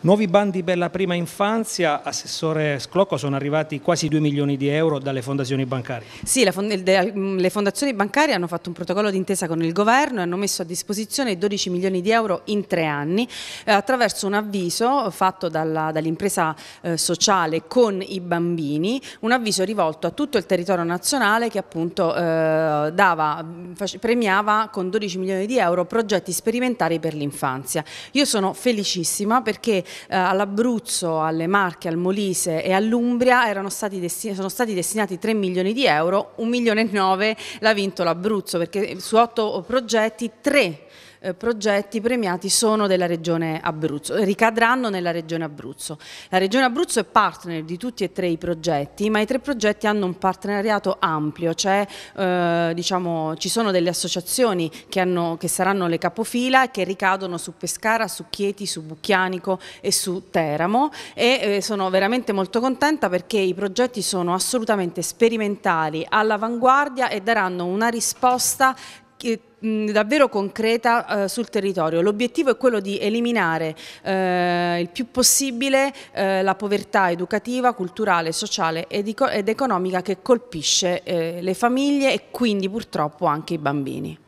Nuovi bandi per la prima infanzia, Assessore Sclocco, sono arrivati quasi 2 milioni di euro dalle fondazioni bancarie. Sì, mm, le fondazioni bancarie hanno fatto un protocollo d'intesa con il governo e hanno messo a disposizione 12 milioni di euro in tre anni eh, attraverso un avviso fatto dall'impresa eh, sociale con i bambini, un avviso rivolto a tutto il territorio nazionale che appunto eh, dava, mm, premiava con 12 milioni di euro progetti sperimentali per l'infanzia. Io sono felicissima perché eh, all'Abruzzo, alle Marche, al Molise e all'Umbria stati sono stati destinati 3 milioni di euro, 1 milione e 9 l'ha vinto l'Abruzzo perché su 8 progetti 3 eh, progetti premiati sono della Regione Abruzzo, eh, ricadranno nella Regione Abruzzo. La Regione Abruzzo è partner di tutti e tre i progetti, ma i tre progetti hanno un partenariato ampio, cioè eh, diciamo, ci sono delle associazioni che, hanno, che saranno le capofila e che ricadono su Pescara, su Chieti, su Bucchianico e su Teramo e eh, sono veramente molto contenta perché i progetti sono assolutamente sperimentali, all'avanguardia e daranno una risposta davvero concreta eh, sul territorio. L'obiettivo è quello di eliminare eh, il più possibile eh, la povertà educativa, culturale, sociale ed, ed economica che colpisce eh, le famiglie e quindi purtroppo anche i bambini.